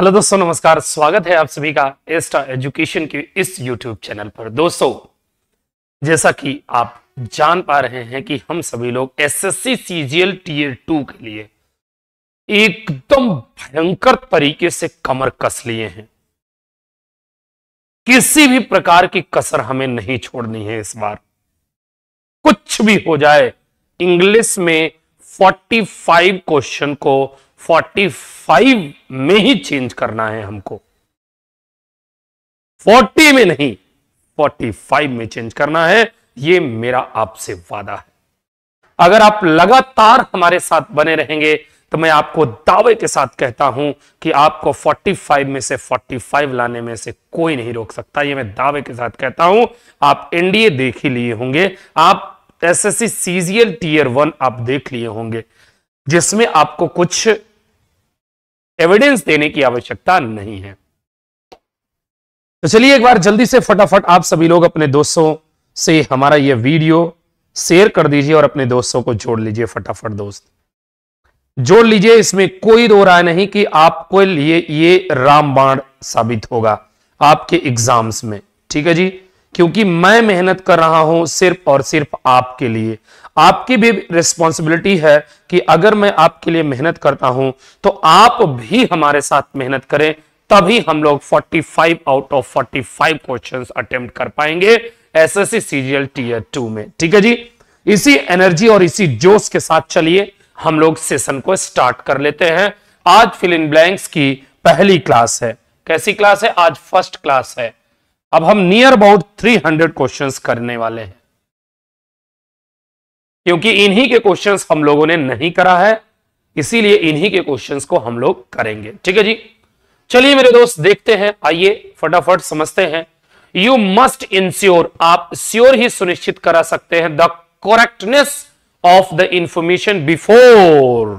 Hello दोस्तों नमस्कार स्वागत है आप सभी का एस्टा एजुकेशन के इस यूट्यूब चैनल पर दोस्तों जैसा कि आप जान पा रहे हैं कि हम सभी लोग एसएससी सीजीएल टीयर टू के लिए एकदम भयंकर तरीके से कमर कस लिए हैं किसी भी प्रकार की कसर हमें नहीं छोड़नी है इस बार कुछ भी हो जाए इंग्लिश में 45 क्वेश्चन को 45 में ही चेंज करना है हमको 40 में नहीं 45 में चेंज करना है ये मेरा आपसे वादा है अगर आप लगातार हमारे साथ बने रहेंगे तो मैं आपको दावे के साथ कहता हूं कि आपको 45 में से 45 लाने में से कोई नहीं रोक सकता ये मैं दावे के साथ कहता हूं आप एनडीए देख ही लिए होंगे आप एसएससी सीजीएल टीयर वन आप देख लिए होंगे जिसमें आपको कुछ एविडेंस देने की आवश्यकता नहीं है तो चलिए एक बार जल्दी से फटाफट आप सभी लोग अपने दोस्तों से हमारा यह वीडियो शेयर कर दीजिए और अपने दोस्तों को जोड़ लीजिए फटाफट दोस्त जोड़ लीजिए इसमें कोई दो राय नहीं कि आपको लिए ये रामबाण साबित होगा आपके एग्जाम्स में ठीक है जी क्योंकि मैं मेहनत कर रहा हूं सिर्फ और सिर्फ आपके लिए आपकी भी रिस्पॉन्सिबिलिटी है कि अगर मैं आपके लिए मेहनत करता हूं तो आप भी हमारे साथ मेहनत करें तभी हम लोग 45 आउट ऑफ 45 क्वेश्चन अटेम्प्ट कर पाएंगे एसएससी सीजीएल टीयर टू में ठीक है जी इसी एनर्जी और इसी जोश के साथ चलिए हम लोग सेशन को स्टार्ट कर लेते हैं आज फिल इन ब्लैंक्स की पहली क्लास है कैसी क्लास है आज फर्स्ट क्लास है अब हम नियर अबाउट 300 क्वेश्चंस करने वाले हैं क्योंकि इन्हीं के क्वेश्चंस हम लोगों ने नहीं करा है इसीलिए इन्हीं के क्वेश्चंस को हम लोग करेंगे ठीक है जी चलिए मेरे दोस्त देखते हैं आइए फटाफट समझते हैं यू मस्ट इंश्योर आप श्योर ही सुनिश्चित करा सकते हैं the correctness of the information before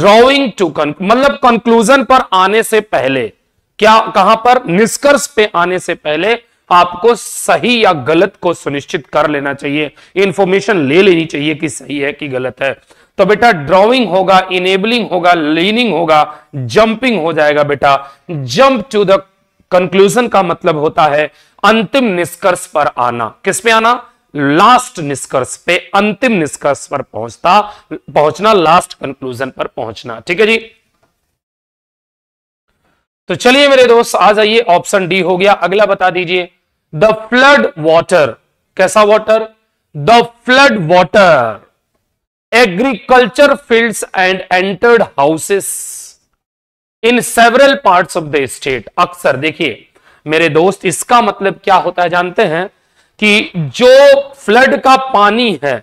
drawing to मतलब कंक्लूजन पर आने से पहले क्या कहां पर निष्कर्ष पे आने से पहले आपको सही या गलत को सुनिश्चित कर लेना चाहिए इंफॉर्मेशन ले लेनी चाहिए कि सही है कि गलत है तो बेटा ड्रॉइंग होगा इनेबलिंग होगा लीनिंग होगा जंपिंग हो जाएगा बेटा जंप टू द कंक्लूजन का मतलब होता है अंतिम निष्कर्ष पर आना किस पे आना लास्ट निष्कर्ष पे अंतिम निष्कर्ष पर पहुंचता पहुंचना लास्ट कंक्लूजन पर पहुंचना ठीक है जी तो चलिए मेरे दोस्त आ जाइए ऑप्शन डी हो गया अगला बता दीजिए द फ्लड वॉटर कैसा water the flood water agriculture fields and entered houses in several part of the state अक्सर देखिए मेरे दोस्त इसका मतलब क्या होता है जानते हैं कि जो फ्लड का पानी है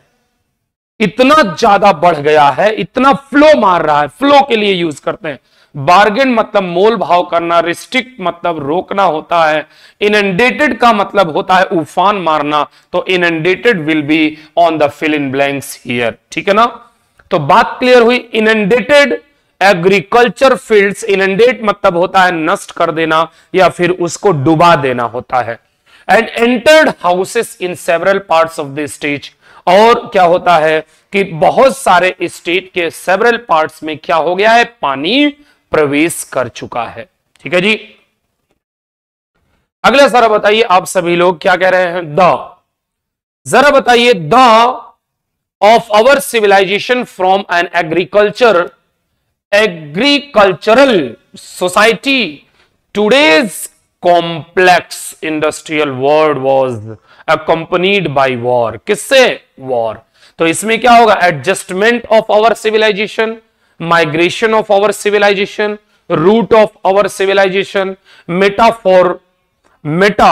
इतना ज्यादा बढ़ गया है इतना फ्लो मार रहा है फ्लो के लिए यूज करते हैं बार्गेन मतलब मोल भाव करना रिस्ट्रिक्ट मतलब रोकना होता है इनडेटेड का मतलब होता है उफान मारना तो inundated will be on the fill in blanks here ठीक है ना तो बात क्लियर हुई इनडेटेड एग्रीकल्चर फील्ड्स इनडेट मतलब होता है नष्ट कर देना या फिर उसको डुबा देना होता है and entered houses in several parts of the state और क्या होता है कि बहुत सारे स्टेट के सेवरल पार्ट्स में क्या हो गया है पानी प्रवेश कर चुका है ठीक है जी अगला सारा बताइए आप सभी लोग क्या कह रहे हैं द जरा बताइए the of our civilization from an agriculture agricultural society today's complex industrial world was accompanied by war किससे वॉर तो इसमें क्या होगा adjustment of our civilization migration of our civilization root of our civilization metaphor meta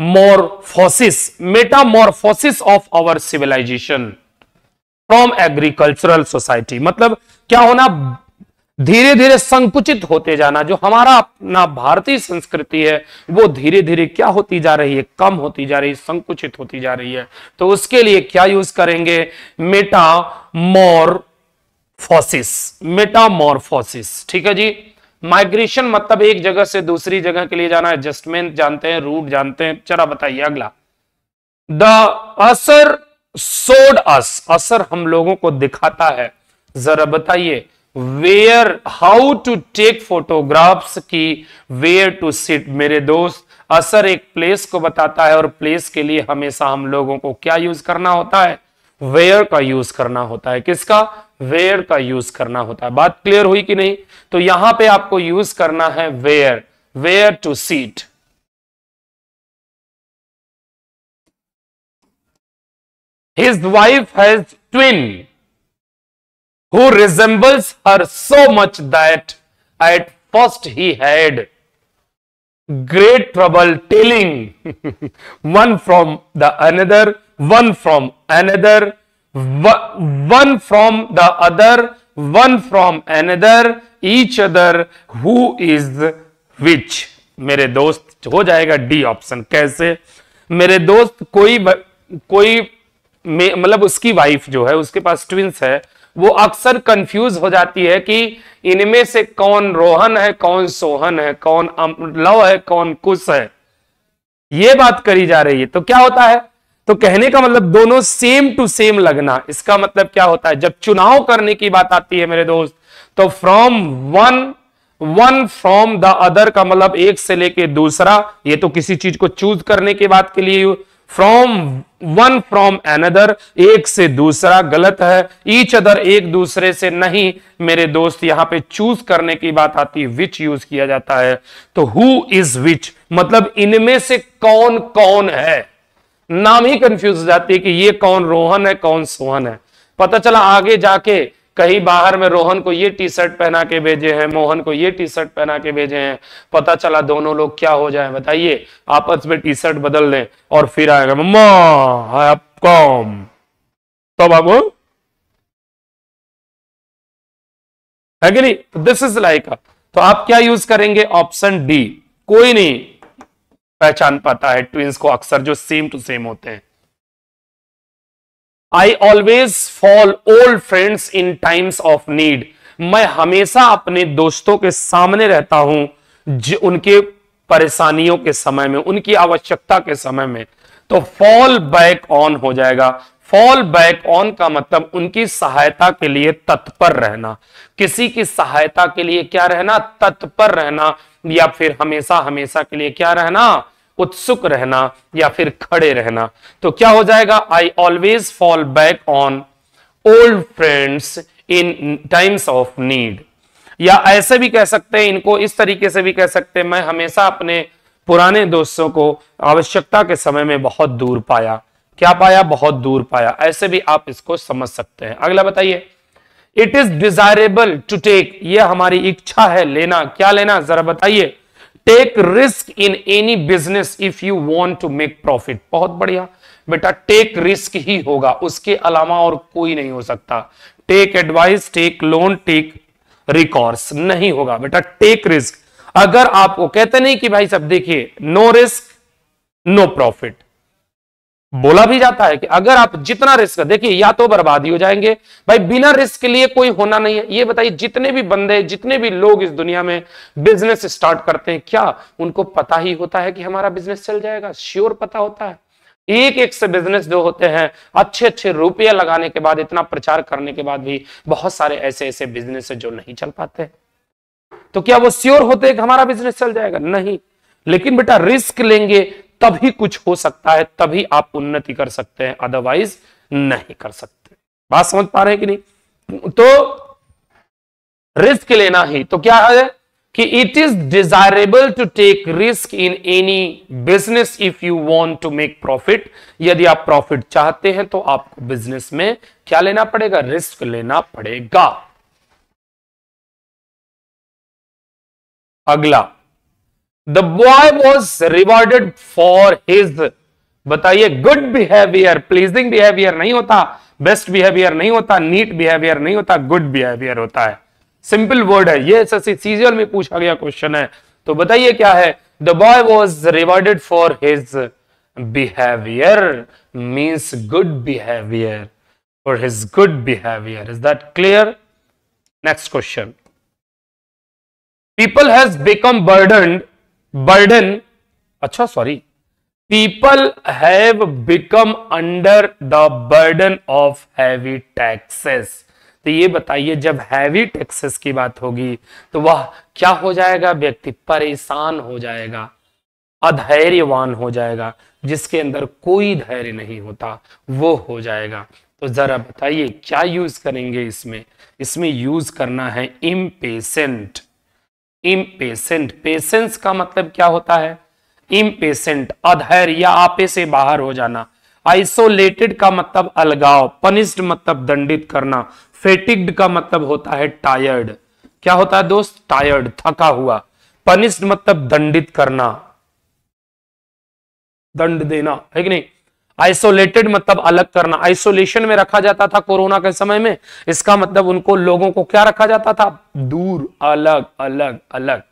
metamorphosis of our civilization from agricultural society मतलब क्या होना धीरे धीरे संकुचित होते जाना जो हमारा अपना भारतीय संस्कृति है वो धीरे धीरे क्या होती जा रही है कम होती जा रही है संकुचित होती जा रही है तो उसके लिए क्या यूज करेंगे मेटा मोर फोसिस मेटामोरफोसिस ठीक है जी माइग्रेशन मतलब एक जगह से दूसरी जगह के लिए जाना एडजस्टमेंट जानते हैं रूट जानते हैं चला बताइए अगला द असर सोड अस असर हम लोगों को दिखाता है जरा बताइए where how to take photographs की वेयर टू सिट मेरे दोस्त असर एक प्लेस को बताता है और प्लेस के लिए हमेशा हम लोगों को क्या यूज करना होता है वेयर का यूज करना होता है किसका वेयर का यूज करना होता है बात क्लियर हुई कि नहीं तो यहां पे आपको यूज करना है where where to seat his wife has twin who resembles her so much that at first he had great trouble telling one from the another one from another from the other one from an other each other who is which मेरे दोस्त हो जाएगा D option कैसे मेरे दोस्त कोई कोई मतलब उसकी वाइफ जो है उसके पास ट्विंस है वो अक्सर कंफ्यूज हो जाती है कि इनमें से कौन रोहन है कौन सोहन है कौन लव है कौन कुश है ये बात करी जा रही है तो क्या होता है तो कहने का मतलब दोनों सेम टू सेम लगना इसका मतलब क्या होता है जब चुनाव करने की बात आती है मेरे दोस्त तो from one one from the other का मतलब एक से लेके दूसरा ये तो किसी चीज को चूज करने के बात के लिए फ्रॉम वन फ्रॉम एनदर एक से दूसरा गलत है ईच अदर एक दूसरे से नहीं मेरे दोस्त यहां पे चूज करने की बात आती है विच यूज किया जाता है तो हु इज विच मतलब इनमें से कौन कौन है नाम ही कंफ्यूज हो जाती है कि ये कौन रोहन है कौन सोहन है पता चला आगे जाके कहीं बाहर में रोहन को ये टी शर्ट पहना के भेजे हैं मोहन को ये टी शर्ट पहना के भेजे हैं पता चला दोनों लोग क्या हो जाए बताइए आपस में टी शर्ट बदल दें और फिर आएगा मम्मा आप तो बाबू है कि नहीं दिस इज लाइक तो आप क्या यूज करेंगे ऑप्शन डी कोई नहीं पहचान पाता है ट्विंस को अक्सर जो सेम टू सेम होते हैं I always fall old friends in times of need मैं हमेशा अपने दोस्तों के सामने रहता हूं जो उनके परेशानियों के समय में उनकी आवश्यकता के समय में तो फॉल बैक ऑन हो जाएगा फॉल बैक ऑन का मतलब उनकी सहायता के लिए तत्पर रहना किसी की सहायता के लिए क्या रहना तत्पर रहना या फिर हमेशा हमेशा के लिए क्या रहना उत्सुक रहना या फिर खड़े रहना तो क्या हो जाएगा I always fall back on old friends in times of need या ऐसे भी कह सकते हैं इनको इस तरीके से भी कह सकते हैं मैं हमेशा अपने पुराने दोस्तों को आवश्यकता के समय में बहुत दूर पाया क्या पाया बहुत दूर पाया ऐसे भी आप इसको समझ सकते हैं अगला बताइए it is desirable to take यह हमारी इच्छा है लेना क्या लेना जरा बताइए take risk in any business if you want to make profit बहुत बढ़िया बेटा टेक रिस्क ही होगा उसके अलावा और कोई नहीं हो सकता take advice take loan take recourse नहीं होगा बेटा टेक रिस्क अगर आपको कहते नहीं कि भाई सब देखिए नो रिस्क नो प्रॉफिट बोला भी जाता है कि अगर आप जितना रिस्क देखिए या तो बर्बादी हो जाएंगे भाई बिना रिस्क के लिए कोई होना नहीं है ये बताइए जितने भी बंदे जितने भी लोग इस दुनिया में बिजनेस स्टार्ट करते हैं क्या उनको पता ही होता है कि हमारा बिजनेस चल जाएगा श्योर पता होता है एक एक से बिजनेस जो होते हैं अच्छे अच्छे रुपये लगाने के बाद इतना प्रचार करने के बाद भी बहुत सारे ऐसे ऐसे बिजनेस जो नहीं चल पाते तो क्या वो श्योर होते हैं कि हमारा बिजनेस चल जाएगा नहीं लेकिन बेटा रिस्क लेंगे तभी कुछ हो सकता है तभी आप उन्नति कर सकते हैं अदरवाइज नहीं कर सकते बात समझ पा रहे हैं कि नहीं तो रिस्क लेना ही तो क्या है कि it is desirable to take risk in any business if you want to make profit यदि आप प्रॉफिट चाहते हैं तो आपको बिजनेस में क्या लेना पड़ेगा रिस्क लेना पड़ेगा अगला the boy was rewarded for his बताइए गुड बिहेवियर प्लीजिंग बिहेवियर नहीं होता बेस्ट बिहेवियर नहीं होता नीट बिहेवियर नहीं होता गुड बिहेवियर होता है सिंपल वर्ड है ये सीजियल में पूछा गया क्वेश्चन है तो बताइए क्या है the boy was rewarded for his behaviour means good behaviour for his good behaviour is that clear next question people has become burden burden अच्छा sorry people have become under the burden of heavy taxes तो ये बताइए जब heavy taxes की बात होगी तो वह क्या हो जाएगा व्यक्ति परेशान हो जाएगा अधैर्यवान हो जाएगा जिसके अंदर कोई धैर्य नहीं होता वो हो जाएगा तो जरा बताइए क्या यूज करेंगे इसमें इसमें यूज करना है इम्पेशेंट इम्पेशेंट पेशेंस का मतलब क्या होता है इम्पेशेंट अधैर्य या आपे से बाहर हो जाना आइसोलेटेड का मतलब अलगाव पनिस्ड मतलब दंडित करना फेटिग्ड का मतलब होता है टायर्ड क्या होता है दोस्त टायर्ड थका हुआ पनिस्ड मतलब दंडित करना दंड देना है कि नहीं आइसोलेटेड मतलब अलग करना आइसोलेशन में रखा जाता था कोरोना के समय में इसका मतलब उनको लोगों को क्या रखा जाता था दूर अलग अलग अलग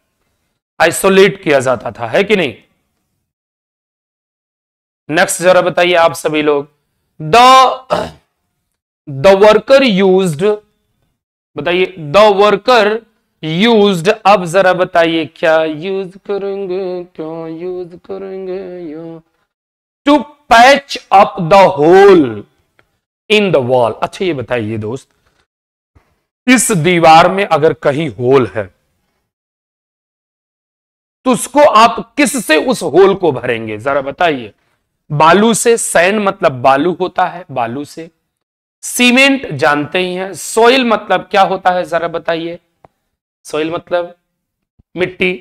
आइसोलेट किया जाता था है कि नहीं नेक्स्ट जरा बताइए आप सभी लोग द द वर्कर यूज्ड बताइए द वर्कर यूज्ड अब जरा बताइए क्या यूज करेंगे क्यों यूज करेंगे you to patch up the hole in the wall अच्छा ये बताइए दोस्त इस दीवार में अगर कहीं होल है तो उसको आप किस से उस होल को भरेंगे जरा बताइए बालू से सैन मतलब बालू होता है बालू से सीमेंट जानते ही हैं सोइल मतलब क्या होता है जरा बताइए सोइल मतलब मिट्टी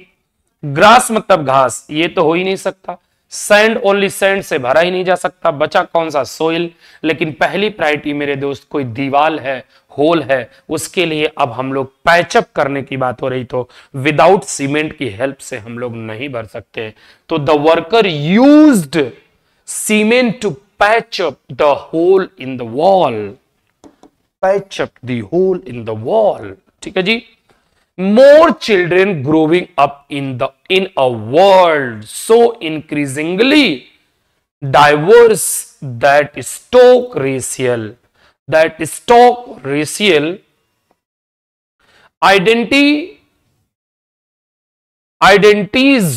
ग्रास मतलब घास ये तो हो ही नहीं सकता सैंड ओनली सैंड से भरा ही नहीं जा सकता बचा कौन सा सोइल लेकिन पहली प्रायोरिटी मेरे दोस्त कोई दीवाल है होल है उसके लिए अब हम लोग पैचअप करने की बात हो रही तो विदाउट सीमेंट की हेल्प से हम लोग नहीं भर सकते तो the worker use cement to patch up the hole in the wall patch up the hole in the wall ठीक है जी more children growing up in the in a world so increasingly diverse that stock racial that stock racial identity identities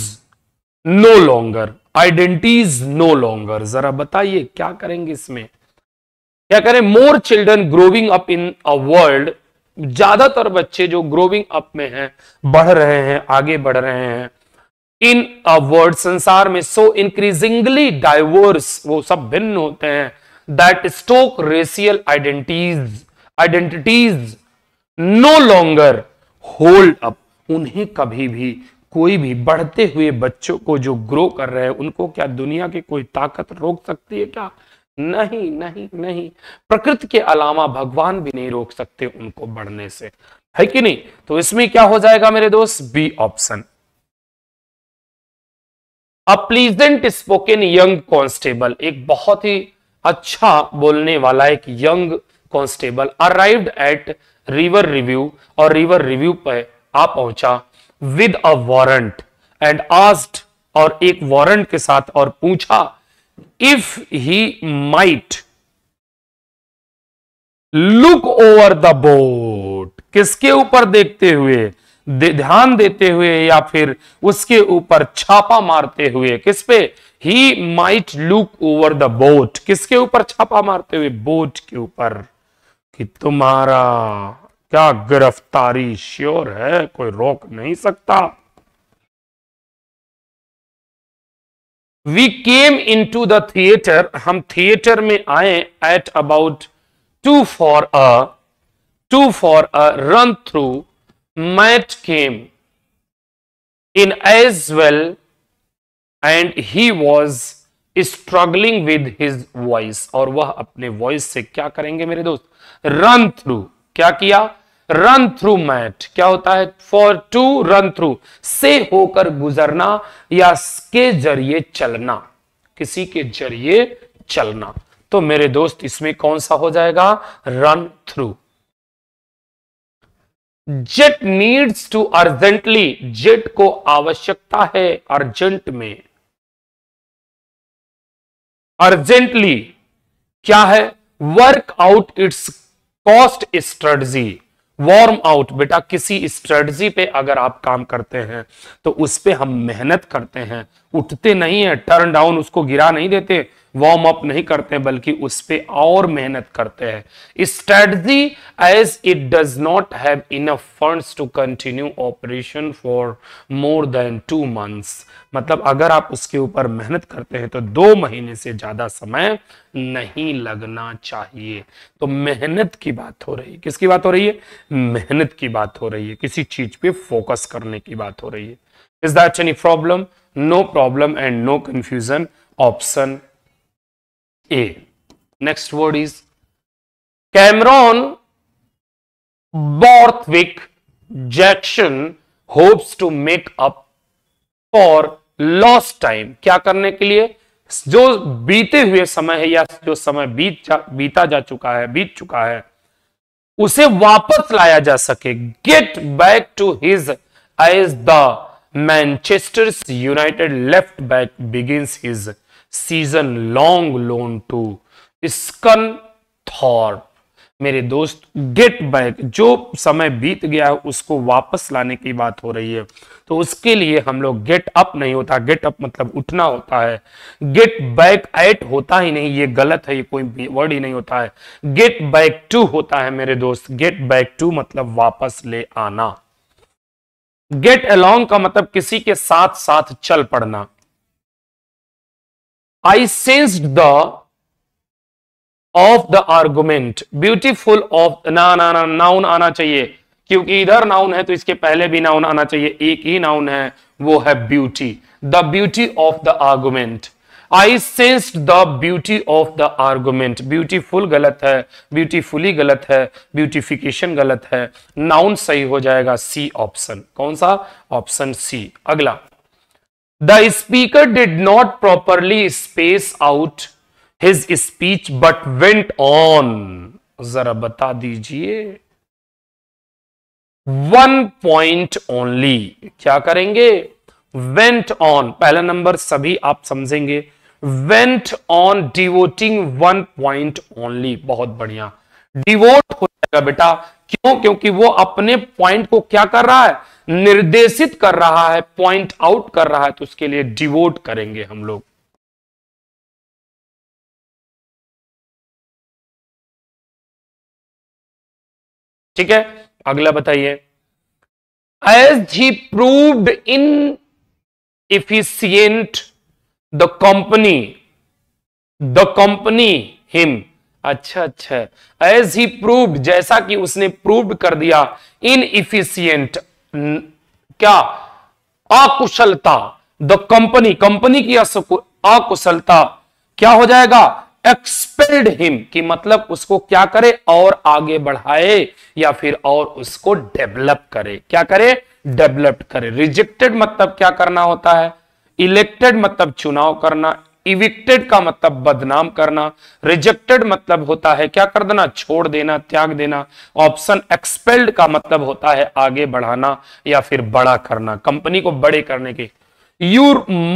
no longer identities no longer जरा बताइए क्या करेंगे इसमें क्या करें more children growing up in a world ज्यादातर बच्चे जो ग्रोविंग अप में हैं बढ़ रहे हैं आगे बढ़ रहे हैं इन अ uh, वर्ड संसार में सो इंक्रीजिंगली डाइवर्स वो सब भिन्न होते हैं that stock racial identities identities no longer hold up उन्हें कभी भी कोई भी बढ़ते हुए बच्चों को जो ग्रो कर रहे हैं उनको क्या दुनिया की कोई ताकत रोक सकती है क्या नहीं नहीं नहीं प्रकृति के अलावा भगवान भी नहीं रोक सकते उनको बढ़ने से है कि नहीं तो इसमें क्या हो जाएगा मेरे दोस्त B option a pleasant spoken young constable एक बहुत ही अच्छा बोलने वाला एक young constable arrived at river review और रिवर रिव्यू पर आ पहुंचा with a warrant and asked और एक वारंट के साथ और पूछा if he might look over the boat किसके ऊपर देखते हुए दे, ध्यान देते हुए या फिर उसके ऊपर छापा मारते हुए किस पे he might look over the boat किसके ऊपर छापा मारते हुए बोट के ऊपर कि तुम्हारा क्या गिरफ्तारी श्योर है कोई रोक नहीं सकता we came into the theatre हम थिएटर में आए at about two for a two for a run through mat came in as well and he was struggling with his voice और वह अपने वॉइस से क्या करेंगे मेरे दोस्त रन थ्रू क्या किया रन थ्रू मैट क्या होता है फॉर टू रन थ्रू से होकर गुजरना या के जरिए चलना किसी के जरिए चलना तो मेरे दोस्त इसमें कौन सा हो जाएगा run through jet needs to urgently jet को आवश्यकता है अर्जेंट में अर्जेंटली क्या है work out its cost strategy warm out बेटा किसी स्ट्रेटजी पे अगर आप काम करते हैं तो उस पर हम मेहनत करते हैं उठते नहीं है टर्न डाउन उसको गिरा नहीं देते वार्म अप नहीं करते बल्कि उस पर और मेहनत करते हैं strategy as it does not have enough funds to continue operation for more than two months मतलब अगर आप उसके ऊपर मेहनत करते हैं तो दो महीने से ज्यादा समय नहीं लगना चाहिए तो मेहनत की बात हो रही है किसकी बात हो रही है मेहनत की बात हो रही है किसी चीज पे फोकस करने की बात हो रही है is that any problem no problem and no confusion option A next word is Cameron Borthwick Jackson hopes to make up for lost time क्या करने के लिए जो बीते हुए समय है या जो समय बीत जा, बीता जा चुका है बीत चुका है उसे वापस लाया जा सके get back to his as the Manchester United left back begins his season long loan to Scunthorpe मेरे दोस्त गेट बैक जो समय बीत गया है उसको वापस लाने की बात हो रही है तो उसके लिए हम लोग गेट अप नहीं होता गेट अप मतलब उठना होता है गेट बैक एट होता ही नहीं ये गलत है ये कोई वर्ड ही नहीं होता है गेट बैक टू होता है मेरे दोस्त गेट बैक टू मतलब वापस ले आना गेट अलोंग का मतलब किसी के साथ साथ चल पड़ना I sensed the of the argument beautiful of ना ना ना नाउन आना चाहिए क्योंकि इधर नाउन है तो इसके पहले भी नाउन आना चाहिए एक ही नाउन है वो है beauty the beauty of the argument I sense the beauty of the argument beautiful गलत है ब्यूटीफुली गलत है ब्यूटिफिकेशन गलत है नाउन सही हो जाएगा सी ऑप्शन कौन सा ऑप्शन सी अगला the speaker did not properly space out his speech but went on जरा बता दीजिए वन पॉइंट ओनली क्या करेंगे वेंट ऑन पहला नंबर सभी आप समझेंगे went on devoting one point only बहुत बढ़िया डिवोट हो जाएगा बेटा क्यों क्योंकि वो अपने पॉइंट को क्या कर रहा है निर्देशित कर रहा है पॉइंट आउट कर रहा है तो उसके लिए डिवोट करेंगे हम लोग ठीक है अगला बताइए as he proved inefficient the company the company him अच्छा अच्छा एज ही प्रूव्ड जैसा कि उसने प्रूव्ड कर दिया इन इफिशियंट क्या अकुशलता द कंपनी कंपनी की अकुशलता क्या हो जाएगा एक्सपेल्ड हिम कि मतलब उसको क्या करे और आगे बढ़ाए या फिर और उसको डेवलप करे क्या करे डेवलप करे रिजेक्टेड मतलब क्या करना होता है इलेक्टेड मतलब चुनाव करना इविक्टेड का मतलब बदनाम करना रिजेक्टेड मतलब होता है क्या कर देना छोड़ देना त्याग देना ऑप्शन एक्सपेल्ड का मतलब होता है आगे बढ़ाना या फिर बड़ा करना कंपनी को बड़े करने के you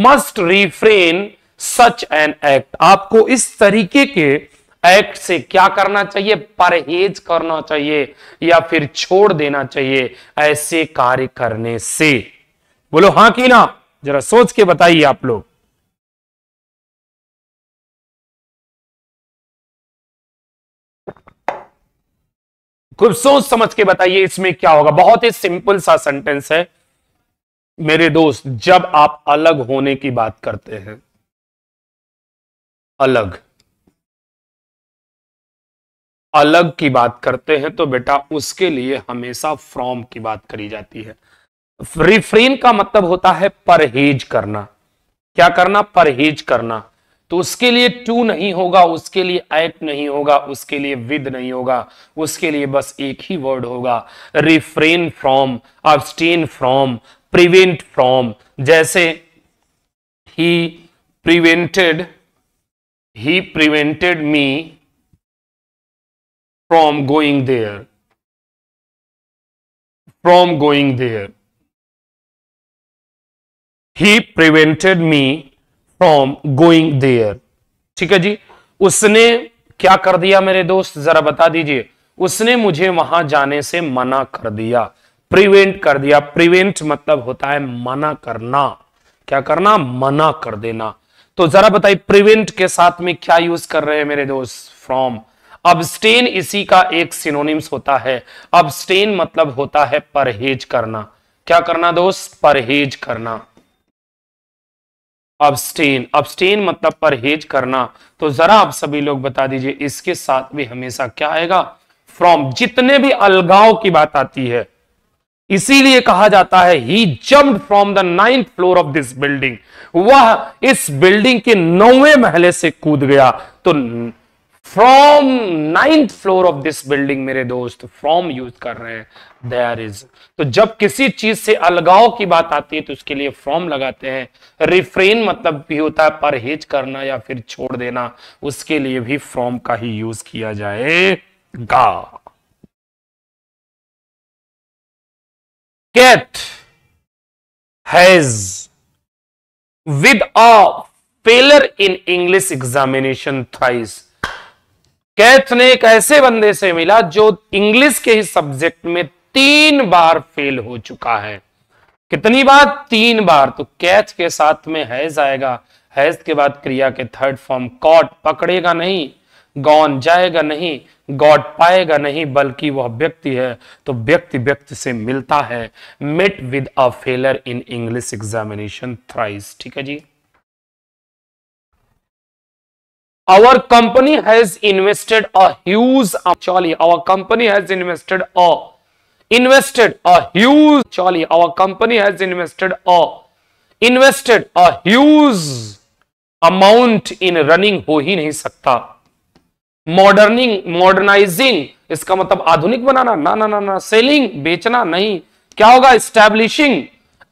must refrain such an act आपको इस तरीके के एक्ट से क्या करना चाहिए परहेज करना चाहिए या फिर छोड़ देना चाहिए ऐसे कार्य करने से बोलो हां कि ना जरा सोच के बताइए आप लोग खूब सोच समझ के बताइए इसमें क्या होगा बहुत ही सिंपल सा सेंटेंस है मेरे दोस्त जब आप अलग होने की बात करते हैं अलग अलग की बात करते हैं तो बेटा उसके लिए हमेशा फ्रॉम की बात करी जाती है रिफ्रेन का मतलब होता है परहेज करना क्या करना परहेज करना तो उसके लिए टू नहीं होगा उसके लिए एट नहीं होगा उसके लिए विद नहीं होगा उसके लिए बस एक ही वर्ड होगा refrain from abstain from prevent from जैसे ही prevented he prevented me from going there from going there he prevented me from going there ठीक है जी उसने क्या कर दिया मेरे दोस्त जरा बता दीजिए उसने मुझे वहां जाने से मना कर दिया प्रिवेंट कर दिया प्रिवेंट मतलब होता है मना करना क्या करना मना कर देना तो जरा बताइए प्रिवेंट के साथ में क्या यूज कर रहे हैं मेरे दोस्त फ्रॉम अबस्टेन इसी का एक सिनोनिम्स होता है अबस्टेन मतलब होता है परहेज करना क्या करना दोस्त परहेज करना अब्सटेन अब्सटेन मतलब परहेज करना तो जरा आप सभी लोग बता दीजिए इसके साथ भी हमेशा क्या आएगा फ्रॉम जितने भी अलगाव की बात आती है इसीलिए कहा जाता है he jump from the ninth floor of this building वह इस बिल्डिंग के नौवे महले से कूद गया तो from ninth floor of this building मेरे दोस्त फ्रॉम यूज कर रहे हैं देयर इज तो जब किसी चीज से अलगाव की बात आती है तो उसके लिए फ्रॉम लगाते हैं रिफ्रेन मतलब भी होता है परहेज करना या फिर छोड़ देना उसके लिए भी फ्रॉम का ही यूज किया जाएगा cat has with a feller in English examination thrice Kath ने एक ऐसे बंदे से मिला जो इंग्लिश के ही सब्जेक्ट में तीन बार फेल हो चुका है कितनी बार तीन बार तो कैथ के साथ में हैज आएगा हैज के बाद क्रिया के थर्ड फॉर्म कॉट पकड़ेगा नहीं गौन जाएगा नहीं गॉड पाएगा नहीं बल्कि वह व्यक्ति है तो व्यक्ति व्यक्ति से मिलता है met with a feller in English examination thrice ठीक है जी our company has invested a huge actually our company has invested a invested a huge actually our company has invested a invested a huge amount in running हो ही नहीं सकता मॉडर्निंग modernising इसका मतलब आधुनिक बनाना ना ना ना ना सेलिंग बेचना नहीं क्या होगा establishing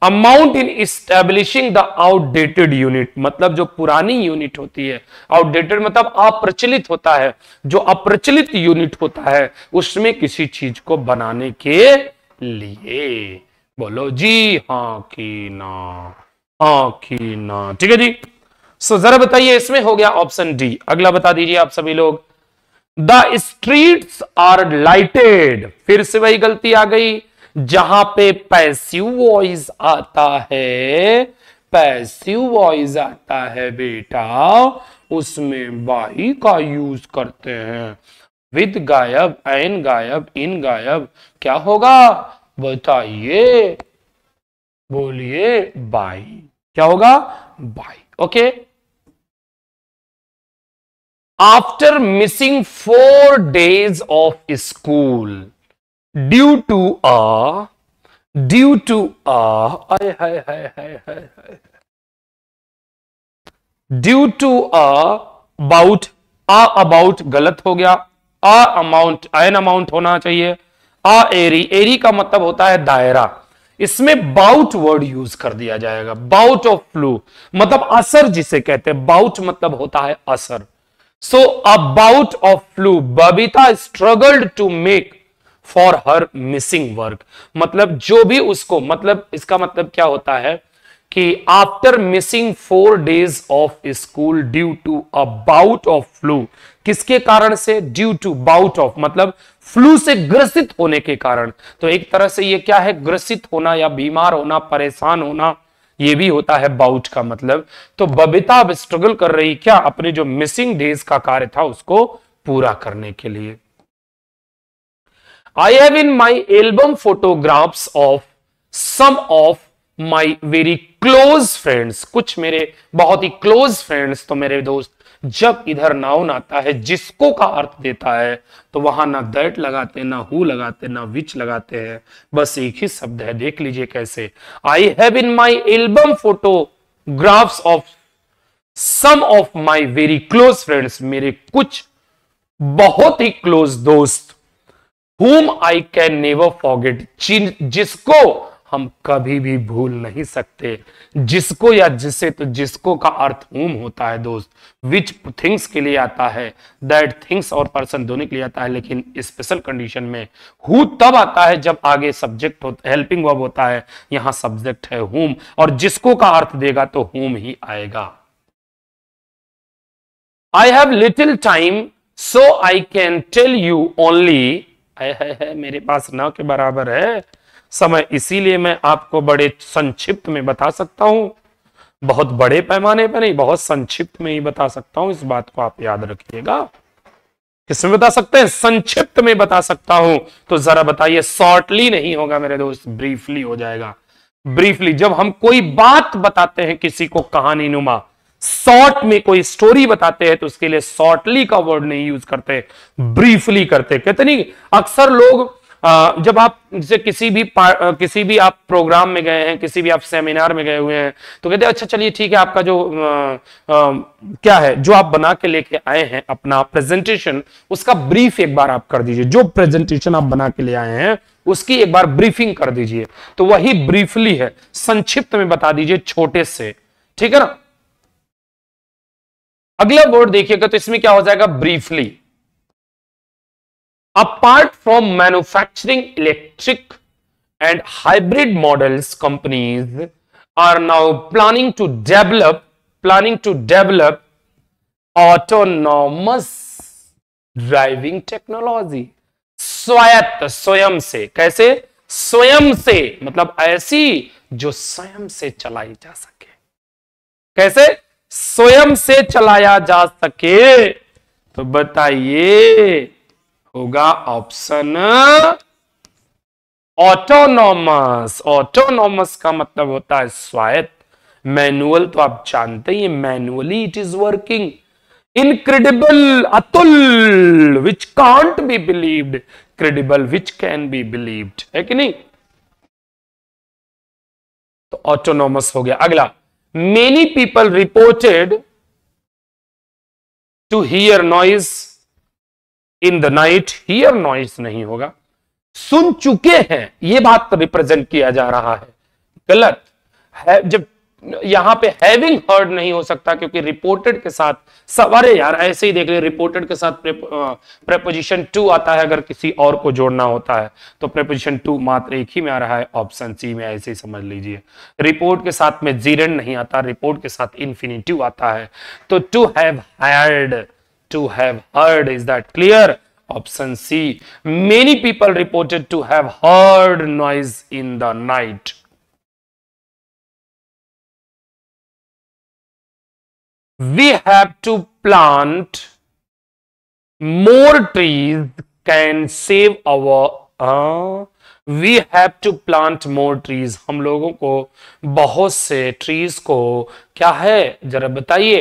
amount in establishing the outdated unit मतलब जो पुरानी यूनिट होती है आउटडेटेड मतलब अप्रचलित होता है जो अप्रचलित यूनिट होता है उसमें किसी चीज को बनाने के लिए बोलो जी हाँ की ना हाँ की ना ठीक है जी सो जरा बताइए इसमें हो गया ऑप्शन डी अगला बता दीजिए आप सभी लोग द स्ट्रीट्स आर लाइटेड फिर से वही गलती आ गई जहां पे पैसिव वॉइस आता है पैसिव वॉइस आता है बेटा उसमें बाई का यूज करते हैं विद गायब एन गायब इन गायब क्या होगा बताइए बोलिए बाई क्या होगा by okay after missing four days of school due to a due to hi due to about a about गलत हो गया आ अमाउंट एन अमाउंट होना चाहिए आ एरी एरी का मतलब होता है दायरा इसमें बाउट वर्ड यूज कर दिया जाएगा बाउट ऑफ फ्लू मतलब असर जिसे कहते हैं बाउट मतलब होता है असर so about of flu Babita struggled to make for her missing work मतलब जो भी उसको मतलब इसका मतलब क्या होता है कि after missing four days of school due to a bout of flu किसके कारण से ड्यू टू बाउट ऑफ मतलब फ्लू से ग्रसित होने के कारण तो एक तरह से ये क्या है ग्रसित होना या बीमार होना परेशान होना ये भी होता है बाउट का मतलब तो बबिता अब स्ट्रगल कर रही क्या अपने जो मिसिंग डेज का कार्य था उसको पूरा करने के लिए I have in my album photographs of some of my very close friends. कुछ मेरे बहुत ही क्लोज फ्रेंड्स तो मेरे दोस्त जब इधर नाउन आता है जिसको का अर्थ देता है तो वहां ना दैट लगाते ना हु लगाते ना विच लगाते हैं बस एक ही शब्द है देख लीजिए कैसे I have in my album photographs of some of my very close friends मेरे कुछ बहुत ही क्लोज दोस्त हुम आई कैन नेवर फॉरगेट जिसको हम कभी भी भूल नहीं सकते जिसको या जिसे तो जिसको का अर्थ हुम होता है दोस्त विच थिंग्स के लिए आता है दैट थिंग्स और पर्सन दोनों के लिए आता है लेकिन स्पेशल कंडीशन में हु तब आता है जब आगे सब्जेक्ट होता हेल्पिंग वर्ब होता है यहां सब्जेक्ट है हुम और जिसको का अर्थ देगा तो हुम ही आएगा I have little time so I can tell you only है, है, है मेरे पास ना के बराबर है समय इसीलिए मैं आपको बड़े संक्षिप्त में बता सकता हूं बहुत बड़े पैमाने पर नहीं बहुत संक्षिप्त में ही बता सकता हूं इस बात को आप याद रखिएगा किसमें बता सकते हैं संक्षिप्त में बता सकता हूं तो जरा बताइए शॉर्टली नहीं होगा मेरे दोस्त ब्रीफली हो जाएगा ब्रीफली जब हम कोई बात बताते हैं किसी को कहानी नुमा शॉर्ट में कोई स्टोरी बताते हैं तो उसके लिए शॉर्टली का वर्ड नहीं यूज करते ब्रीफली करते कहते नहीं अक्सर लोग जब आप जैसे किसी भी किसी भी आप प्रोग्राम में गए हैं किसी भी आप सेमिनार में गए हुए हैं तो कहते हैं अच्छा चलिए ठीक है आपका जो आ, क्या है जो आप बना के लेके आए हैं अपना प्रेजेंटेशन उसका ब्रीफ एक बार आप कर दीजिए जो प्रेजेंटेशन आप बना के ले आए हैं उसकी एक बार ब्रीफिंग कर दीजिए तो वही ब्रीफली है संक्षिप्त में बता दीजिए छोटे से ठीक है ना अगला वर्ड देखिएगा तो इसमें क्या हो जाएगा briefly apart from manufacturing electric and hybrid models companies are now planning to develop planning to develop autonomous driving technology स्वायत्त स्वयं से कैसे स्वयं से मतलब ऐसी जो स्वयं से चलाई जा सके कैसे स्वयं से चलाया जा सके तो बताइए होगा ऑप्शन ऑटोनॉमस ऑटोनॉमस का मतलब होता है स्वायत्त मैनुअल तो आप जानते ही manually it is working incredible अतुल which can't be believed credible which can be believed है कि नहीं तो ऑटोनॉमस हो गया अगला many people reported to hear noise in the night hear noise nahi hoga sun chuke hain ye baat represent kiya ja raha hai galat है जब यहां पे हैविंग हर्ड नहीं हो सकता क्योंकि रिपोर्टेड के साथ सवारे यार ऐसे ही देख ले रिपोर्टेड के साथ प्रेपोजिशन टू आता है अगर किसी और को जोड़ना होता है तो प्रेपोजिशन टू मात्र एक ही में आ रहा है ऑप्शन सी में ऐसे ही समझ लीजिए रिपोर्ट के साथ में जीरन नहीं आता रिपोर्ट के साथ इंफिनिटिव आता है तो to have heard to have heard is that clear option C many people reported to have heard noise in the night we have to plant more trees can save our uh, we have to plant more trees हम लोगों को बहुत से trees को क्या है जरा बताइए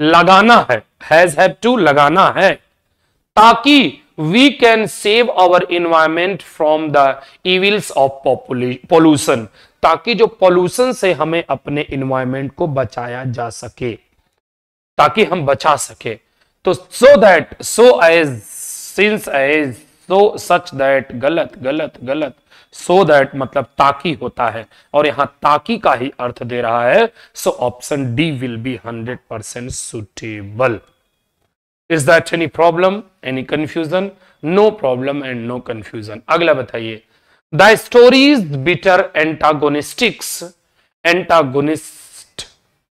लगाना है हैज have to लगाना है ताकि we can save our environment from the evils of pollution ताकि जो पॉल्यूशन से हमें अपने इन्वायरमेंट को बचाया जा सके ताकि हम बचा सके तो so that so as since as so such that गलत गलत गलत सो so दैट मतलब ताकि होता है और यहां ताकि का ही अर्थ दे रहा है so option D will be hundred percent suitable is that any problem any confusion no problem and no confusion अगला बताइए the stories bitter antagonistics antagonist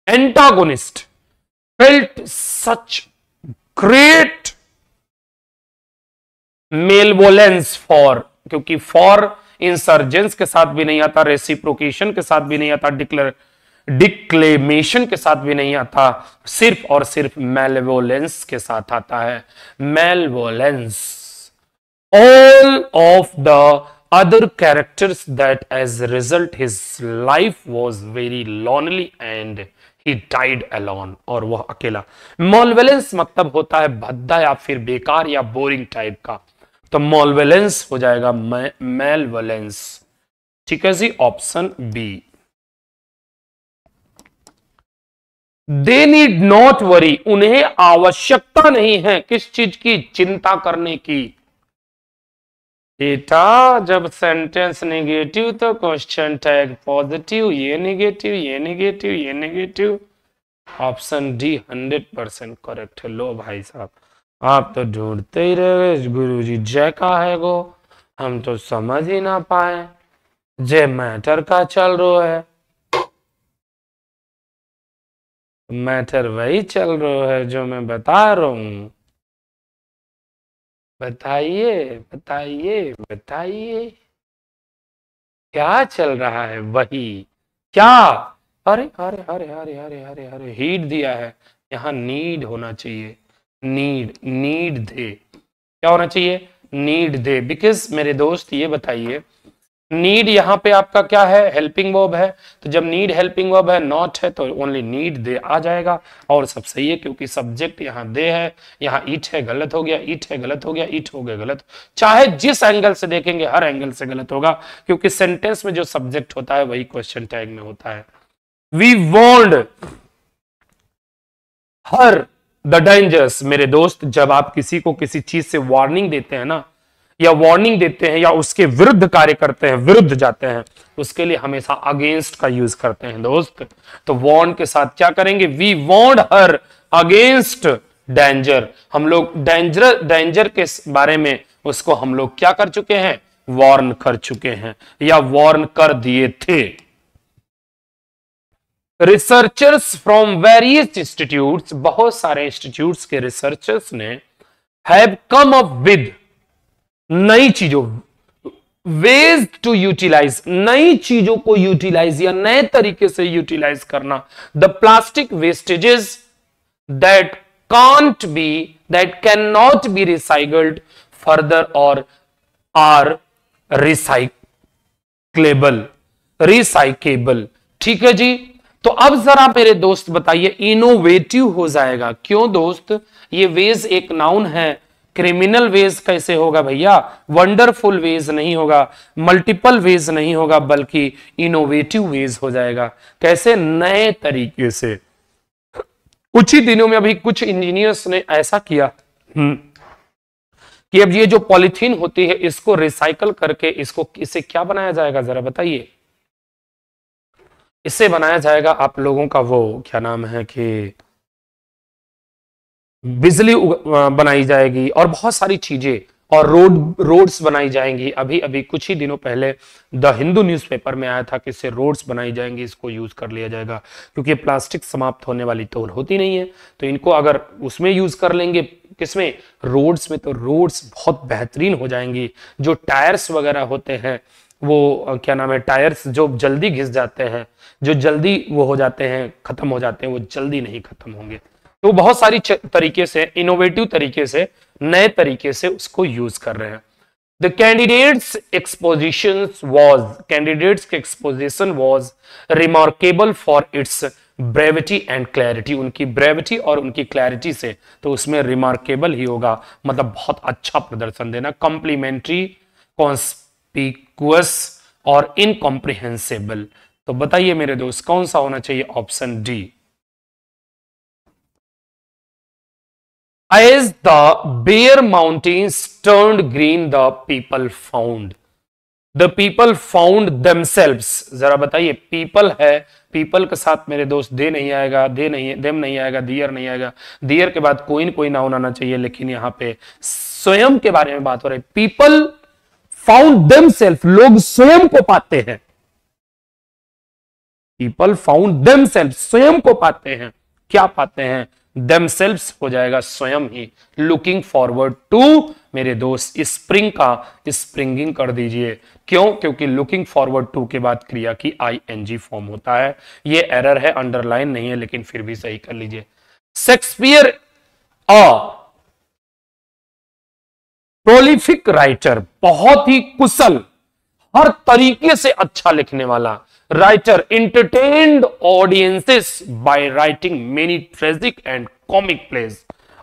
antagonist felt such great malevolence for क्योंकि फॉर इंसर्जेंस के साथ भी नहीं आता reciprocation के साथ भी नहीं आता डिक्लेर डिक्लेमेशन के साथ भी नहीं आता सिर्फ और सिर्फ मेलवोलेंस के साथ आता है malevolence all of the other characters that as a result his life was very lonely and he died alone और वह अकेला मॉलवेलेंस मतलब होता है भद्दा या फिर बेकार या बोरिंग टाइप का तो मॉलवेलेंस हो जाएगा मेलवेलेंस ठीक है जी option B they need not worry उन्हें आवश्यकता नहीं है किस चीज की चिंता करने की थीटा जब सेंटेंस नेगेटिव तो क्वेश्चन टैग पॉजिटिव ये नेगेटिव ये नेगेटिव ये negative option D hundred percent correct है लो भाई साहब आप तो ढूंढते ही रह गए गुरु जी जय का है गो हम तो समझ ही ना पाए जय मैटर का चल रो है मैटर वही चल रो है जो मैं बता रहा हूं बताइए बताइए बताइए क्या चल रहा है वही क्या अरे अरे अरे अरे अरे अरे अरे हीट दिया है यहाँ नीड होना चाहिए नीड नीड दे क्या होना चाहिए नीड दे बिकॉज मेरे दोस्त ये बताइए नीड यहां पे आपका क्या है हेल्पिंग वर्ब है तो जब नीड हेल्पिंग वर्ब है नॉट है तो ओनली नीड दे आ जाएगा और सब सही है क्योंकि सब्जेक्ट यहाँ दे है यहाँ ईट है गलत हो गया ईट है गलत हो गया ईट हो गया गलत चाहे जिस एंगल से देखेंगे हर एंगल से गलत होगा क्योंकि सेंटेंस में जो सब्जेक्ट होता है वही क्वेश्चन टैग में होता है we warned her the dangers मेरे दोस्त जब आप किसी को किसी चीज से वार्निंग देते हैं ना या वार्निंग देते हैं या उसके विरुद्ध कार्य करते हैं विरुद्ध जाते हैं उसके लिए हमेशा अगेंस्ट का यूज करते हैं दोस्त तो वॉर्न के साथ क्या करेंगे we warned her against danger हम लोग डेंजर डेंजर के बारे में उसको हम लोग क्या कर चुके हैं वार्न कर चुके हैं या वार्न कर दिए थे रिसर्चर्स फ्रॉम वेरियस इंस्टीट्यूट्स बहुत सारे इंस्टीट्यूट्स के रिसर्चर्स ने हैव कम अप विद नई चीजों वेज टू यूटिलाइज नई चीजों को यूटिलाइज या नए तरीके से यूटिलाइज करना the plastic wastages that can't be that can not be recycled further और आर रिसाइकलेबल रिसाइकेबल ठीक है जी तो अब जरा मेरे दोस्त बताइए इनोवेटिव हो जाएगा क्यों दोस्त ये वेज एक नाउन है क्रिमिनल वेज कैसे होगा भैया वंडरफुल वेज नहीं होगा मल्टीपल वेज नहीं होगा बल्कि इनोवेटिव वेज हो जाएगा कैसे नए तरीके से कुछ ही दिनों में अभी कुछ इंजीनियर्स ने ऐसा किया हम्म। कि अब ये जो पॉलिथीन होती है इसको रिसाइकल करके इसको इसे क्या बनाया जाएगा जरा बताइए इससे बनाया जाएगा आप लोगों का वो क्या नाम है कि बिजली बनाई जाएगी और बहुत सारी चीजें और रोड रोड्स बनाई जाएंगी अभी अभी कुछ ही दिनों पहले द हिंदू न्यूज़पेपर में आया था कि इससे रोड्स बनाई जाएंगी इसको यूज कर लिया जाएगा क्योंकि प्लास्टिक समाप्त होने वाली तो होती नहीं है तो इनको अगर उसमें यूज कर लेंगे किसमें रोड्स में तो रोड्स बहुत बेहतरीन हो जाएंगी जो टायर्स वगैरह होते हैं वो क्या नाम है टायर्स जो जल्दी घिस जाते हैं जो जल्दी वो हो जाते हैं खत्म हो जाते हैं वो जल्दी नहीं खत्म होंगे तो बहुत सारी तरीके से इनोवेटिव तरीके से नए तरीके से उसको यूज कर रहे हैं the candidates exposition was candidates के exposition was remarkable for its brevity and clarity उनकी ब्रेविटी और उनकी क्लैरिटी से तो उसमें रिमार्केबल ही होगा मतलब बहुत अच्छा प्रदर्शन देना कॉम्प्लीमेंट्री कॉन्स्पिकुअस और इनकॉम्प्रिहेंसिबल तो बताइए मेरे दोस्त कौन सा होना चाहिए option D As the bare mountains turned green, the people found. The people found themselves जरा बताइए पीपल है पीपल के साथ मेरे दोस्त दे नहीं आएगा दे नहीं देम नहीं आएगा दियर नहीं आएगा दियर के बाद कोई ना कोई नाउन आना चाहिए लेकिन यहां पे स्वयं के बारे में बात हो रही है पीपल फाउंड सेल्फ लोग स्वयं को पाते हैं पीपल फाउंड सेल्फ स्वयं को पाते हैं क्या पाते हैं themselves हो जाएगा स्वयं ही लुकिंग फॉरवर्ड टू मेरे दोस्त स्प्रिंग का स्प्रिंगिंग कर दीजिए क्यों क्योंकि लुकिंग फॉरवर्ड टू के बाद क्रिया की आई एनजी फॉर्म होता है ये एरर है अंडरलाइन नहीं है लेकिन फिर भी सही कर लीजिए शेक्सपियर अ प्रोलिफिक राइटर बहुत ही कुशल हर तरीके से अच्छा लिखने वाला writer entertain audiences by writing many tragic and comic plays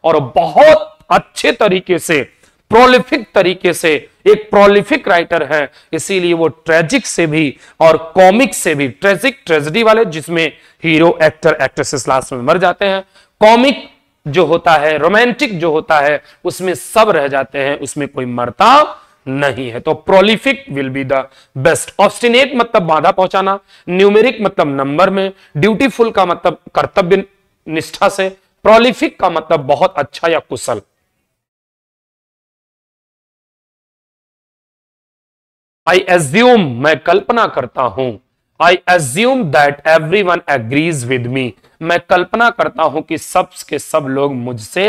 और बहुत अच्छे तरीके से प्रोलिफिक तरीके से एक प्रोलिफिक राइटर है इसीलिए वो ट्रेजिक से भी और कॉमिक से भी ट्रेजिक ट्रेजिडी वाले जिसमें हीरो एक्टर एक्ट्रेसेस लास्ट में मर जाते हैं कॉमिक जो होता है रोमांटिक जो होता है उसमें सब रह जाते हैं उसमें कोई मरता नहीं है तो prolific will be the best ऑप्शनेट मतलब बाधा पहुंचाना न्यूमेरिक मतलब नंबर में ड्यूटीफुल का मतलब कर्तव्य निष्ठा से प्रोलिफिक का मतलब बहुत अच्छा या कुशल आई एज्यूम मैं कल्पना करता हूं I assume that everyone agrees with me मैं कल्पना करता हूं कि सब के सब लोग मुझसे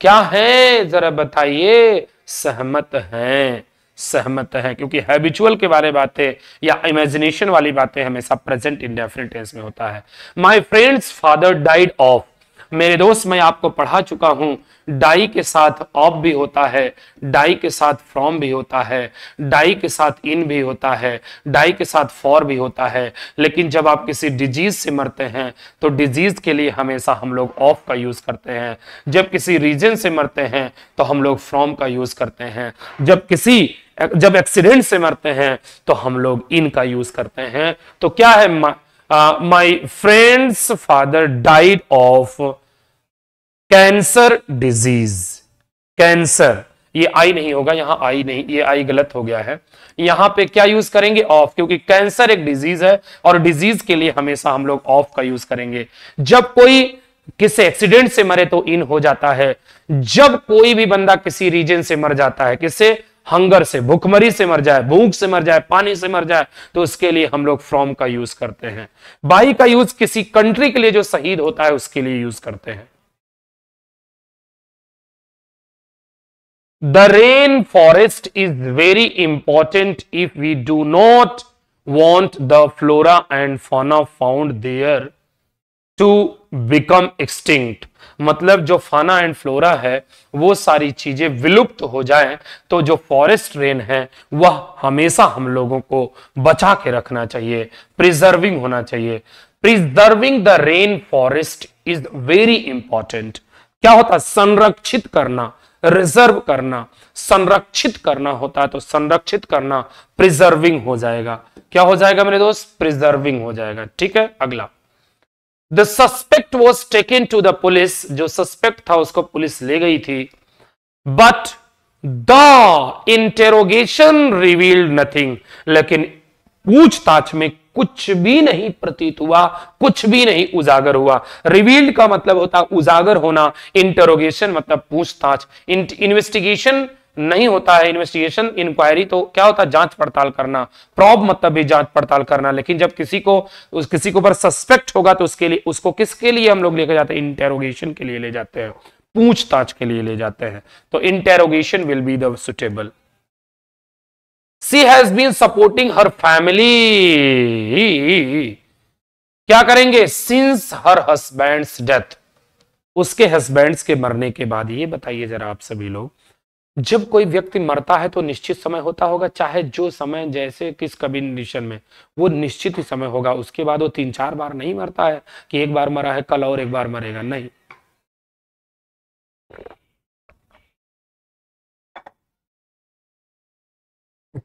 क्या हैं जरा बताइए सहमत हैं सहमत है क्योंकि हैबिचुअल के बारे बातें या इमेजिनेशन वाली बातें हमेशा प्रेजेंट इंडेफिनेट टेंस में होता है my friend's father died of मेरे दोस्त मैं आपको पढ़ा चुका हूँ डाई के साथ ऑफ भी होता है डाई के साथ फ्रॉम भी होता है डाई के साथ इन भी होता है डाई के साथ फॉर भी होता है लेकिन जब आप किसी डिजीज से मरते हैं तो डिजीज के लिए हमेशा हम लोग ऑफ का यूज करते हैं जब किसी रीजन से मरते हैं तो हम लोग फ्रॉम का यूज करते हैं जब किसी जब एक्सीडेंट से मरते हैं तो हम लोग इन का यूज करते हैं तो क्या है my friend's father died of cancer disease cancer ये आई नहीं होगा यहां आई नहीं ये आई गलत हो गया है यहां पे क्या यूज करेंगे ऑफ क्योंकि कैंसर एक डिजीज है और डिजीज के लिए हमेशा हम लोग ऑफ का यूज करेंगे जब कोई किसी एक्सीडेंट से मरे तो इन हो जाता है जब कोई भी बंदा किसी रीजन से मर जाता है किससे हंगर से भूखमरी से मर जाए भूख से मर जाए पानी से मर जाए तो उसके लिए हम लोग फ्रॉम का यूज करते हैं बाई का यूज किसी कंट्री के लिए जो शहीद होता है उसके लिए यूज करते हैं the rain forest is very important if we do not want the flora and fauna found there to become extinct मतलब जो फाना एंड फ्लोरा है वो सारी चीजें विलुप्त हो जाएं तो जो फॉरेस्ट रेन है वह हमेशा हम लोगों को बचा के रखना चाहिए प्रिजर्विंग होना चाहिए preserving the rain forest is very important क्या होता संरक्षित करना रिजर्व करना संरक्षित करना होता है तो संरक्षित करना प्रिजर्विंग हो जाएगा क्या हो जाएगा मेरे दोस्त प्रिजर्विंग हो जाएगा ठीक है अगला the suspect was taken to the police जो सस्पेक्ट था उसको पुलिस ले गई थी but the interrogation revealed nothing लेकिन पूछताछ में कुछ भी नहीं प्रतीत हुआ कुछ भी नहीं उजागर हुआ रिवील्ड का मतलब होता उजागर होना इंटरोगेशन मतलब पूछताछ इन्वेस्टिगेशन नहीं होता है इन्वेस्टिगेशन इंक्वायरी तो क्या होता है जांच पड़ताल करना प्रॉब मतलब भी जांच पड़ताल करना लेकिन जब किसी को उस किसी को पर सस्पेक्ट होगा तो उसके लिए उसको किसके लिए हम लोग लेकर जाते हैं इंटेरोगेशन के लिए ले जाते हैं पूछताछ के लिए ले जाते हैं तो interrogation will be the suitable she has been supporting her family क्या करेंगे सिंस हर हस्बैंड डेथ उसके हस्बैंड के मरने के बाद ये बताइए जरा आप सभी लोग जब कोई व्यक्ति मरता है तो निश्चित समय होता होगा चाहे जो समय जैसे किस कभी कंडीशन में वो निश्चित ही समय होगा उसके बाद वो तीन चार बार नहीं मरता है कि एक बार मरा है कल और एक बार मरेगा नहीं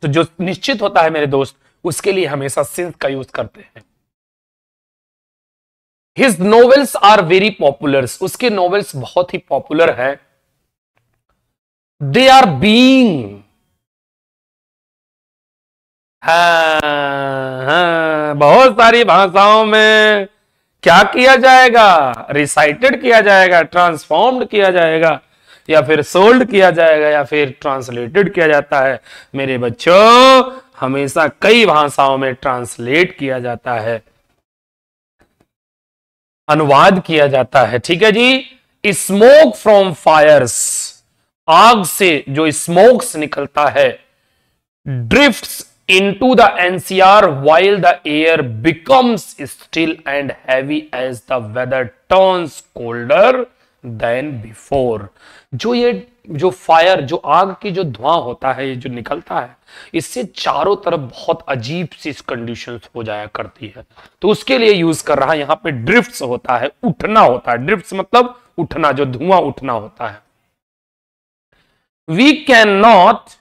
तो जो निश्चित होता है मेरे दोस्त उसके लिए हमेशा सिंस का यूज करते हैं his novels are very popular उसके नॉवेल्स बहुत ही पॉपुलर है दे आर बींग बहुत सारी भाषाओं में क्या किया जाएगा रिसाइटेड किया जाएगा ट्रांसफॉर्म्ड किया जाएगा या फिर सोल्ड किया जाएगा या फिर ट्रांसलेटेड किया जाता है मेरे बच्चों हमेशा कई भाषाओं में ट्रांसलेट किया जाता है अनुवाद किया जाता है ठीक है जी स्मोक फ्रॉम फायर्स आग से जो स्मोक्स निकलता है drifts into the NCR while the air becomes still and heavy as the weather turn colder than before जो ये जो फायर जो आग की जो धुआं होता है ये जो निकलता है इससे चारों तरफ बहुत अजीब सी कंडीशन हो जाया करती है तो उसके लिए यूज कर रहा है यहां पे ड्रिफ्ट्स होता है उठना होता है ड्रिफ्ट्स मतलब उठना जो धुआं उठना होता है we cannot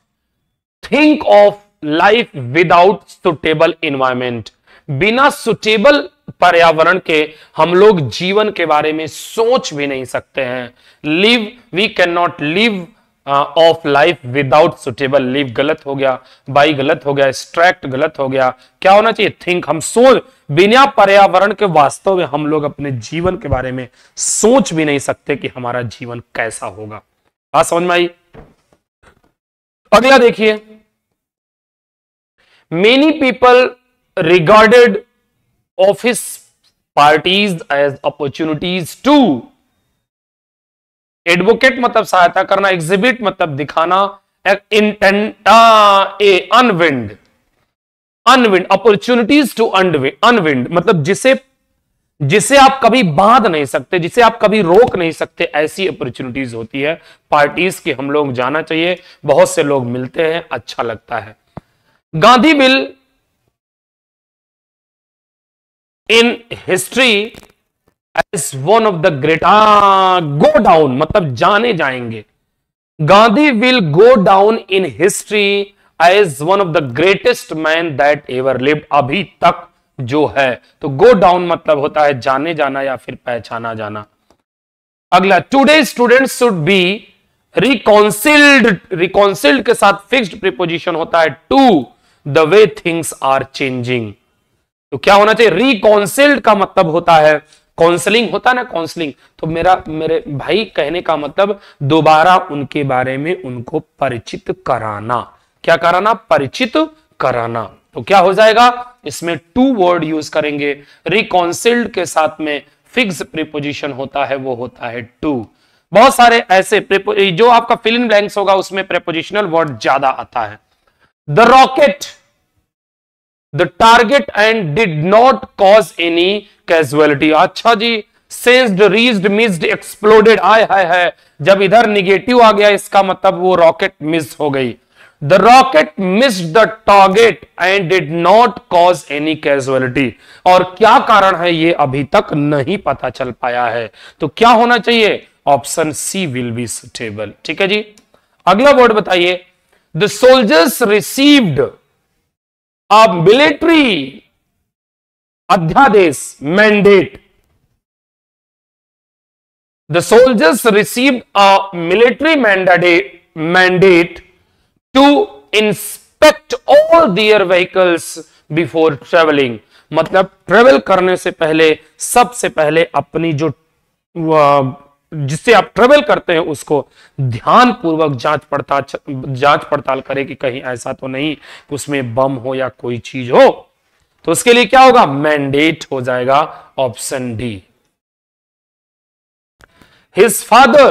think of life without suitable environment बिना सुटेबल पर्यावरण के हम लोग जीवन के बारे में सोच भी नहीं सकते हैं live we can not live of life without suitable live गलत हो गया बाई गलत हो गया स्ट्रैक्ट गलत हो गया क्या होना चाहिए थिंक हम सोच बिना पर्यावरण के वास्तव में हम लोग अपने जीवन के बारे में सोच भी नहीं सकते कि हमारा जीवन कैसा होगा बात समझ में आई अगला देखिए many people regarded office parties as opportunities to advocate मतलब सहायता करना एग्जिबिट मतलब दिखाना इंटेंटा a unwind unwind opportunities to unwind मतलब जिसे जिसे आप कभी बांध नहीं सकते जिसे आप कभी रोक नहीं सकते ऐसी अपॉर्चुनिटीज होती है पार्टीज के हम लोग जाना चाहिए बहुत से लोग मिलते हैं अच्छा लगता है Gandhi will in history as one of the great go down मतलब जाने जाएंगे Gandhi will go down in history as one of the greatest man that ever live अभी तक जो है तो गो डाउन मतलब होता है जाने जाना या फिर पहचाना जाना अगला today student should be reconciled reconciled के साथ फिक्स्ड प्रिपोजिशन होता है to the way things are changing तो क्या होना चाहिए रिकॉन्सिल्ड का मतलब होता है काउंसलिंग होता ना काउंसलिंग तो मेरा मेरे भाई कहने का मतलब दोबारा उनके बारे में उनको परिचित कराना क्या कराना परिचित कराना तो क्या हो जाएगा इसमें टू वर्ड यूज करेंगे रिकॉन्सिल्ड के साथ में फिक्स प्रिपोजिशन होता है वो होता है टू बहुत सारे ऐसे जो आपका फिल इन ब्लैंक्स होगा उसमें प्रेपोजिशनल वर्ड ज्यादा आता है the rocket the target and did not cause any casualty अच्छा जी सेंस्ड रीज्ड मिस्ड एक्सप्लोडेड आय है, है जब इधर निगेटिव आ गया इसका मतलब वो रॉकेट मिस हो गई The rocket missed the target and did not cause any casualty. और क्या कारण है ये अभी तक नहीं पता चल पाया है तो क्या होना चाहिए option C will be suitable ठीक है जी अगला वर्ड बताइए the soldiers received a military अध्यादेश mandate the soldiers received a military mandate to inspect all their vehicles before traveling मतलब travel करने से पहले सबसे पहले अपनी जो जिससे आप ट्रेवल करते हैं उसको ध्यान पूर्वक जांच पड़ताल जांच पड़ताल करें कि कहीं ऐसा तो नहीं उसमें बम हो या कोई चीज हो तो उसके लिए क्या होगा मैंडेट हो जाएगा option D his father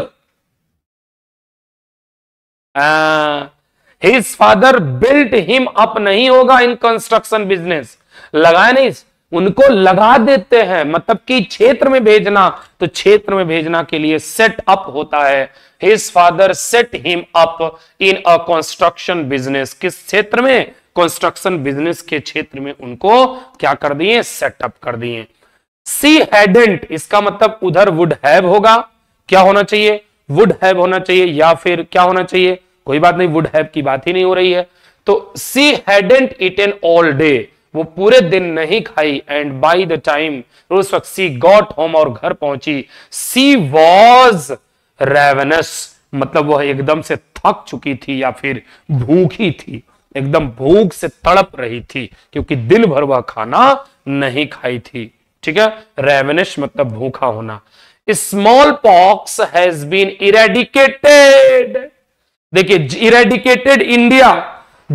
his father built him up नहीं होगा इन कंस्ट्रक्शन बिजनेस लगाए नहीं उनको लगा देते हैं मतलब कि क्षेत्र में भेजना तो क्षेत्र में भेजना के लिए सेट अप होता है his father set him up in a construction business किस क्षेत्र में कंस्ट्रक्शन बिजनेस के क्षेत्र में उनको क्या कर दिए सेटअप कर दिए सी हेडेंट इसका मतलब उधर वुड हैव होगा क्या होना चाहिए वुड हैव होना चाहिए या फिर क्या होना चाहिए कोई बात नहीं वुड हैव की बात ही नहीं हो रही है तो she hadn't eaten all day वो पूरे दिन नहीं खाई एंड बाई द टाइम उस वक्त सी गॉट होम और घर पहुंची सी वॉज रेवनस मतलब वह एकदम से थक चुकी थी या फिर भूखी थी एकदम भूख से तड़प रही थी क्योंकि दिन भर वह खाना नहीं खाई थी ठीक है रेवनिश मतलब भूखा होना small pox has been eradicated देखिए इरेडिकेटेड इंडिया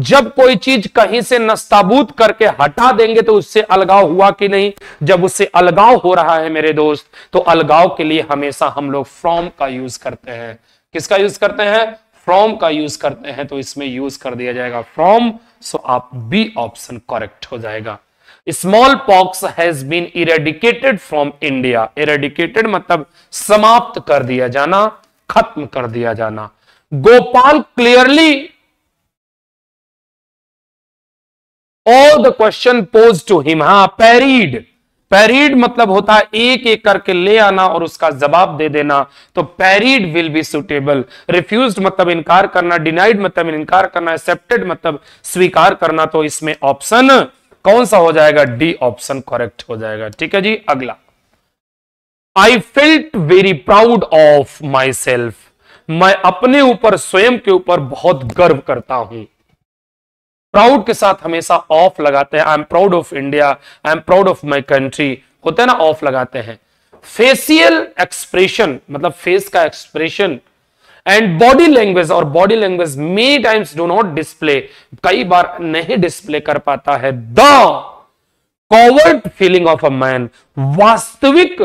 जब कोई चीज कहीं से नस्ताबूत करके हटा देंगे तो उससे अलगाव हुआ कि नहीं जब उससे अलगाव हो रहा है मेरे दोस्त तो अलगाव के लिए हमेशा हम लोग फ्रॉम का यूज करते हैं किसका यूज करते हैं फ्रॉम का यूज करते हैं तो इसमें यूज कर दिया जाएगा फ्रॉम सो आप बी ऑप्शन करेक्ट हो जाएगा small pox has been eradicated from India eradicated मतलब समाप्त कर दिया जाना खत्म कर दिया जाना Gopal clearly all the question pose to him हा parried पैरीड मतलब होता है एक एक करके ले आना और उसका जवाब दे देना तो parried will be suitable refuse मतलब इनकार करना डिनाइड मतलब इनकार करना एक्सेप्टेड मतलब स्वीकार करना तो इसमें ऑप्शन कौन सा हो जाएगा डी ऑप्शन करेक्ट हो जाएगा ठीक है जी अगला I felt very proud of myself मैं अपने ऊपर स्वयं के ऊपर बहुत गर्व करता हूं प्राउड के साथ हमेशा ऑफ लगाते हैं I am proud of India I am proud of my country होते हैं ना ऑफ लगाते हैं फेसियल एक्सप्रेशन मतलब फेस का एक्सप्रेशन एंड बॉडी लैंग्वेज और body language many times do not display कई बार नहीं डिस्प्ले कर पाता है the coward feeling of a man वास्तविक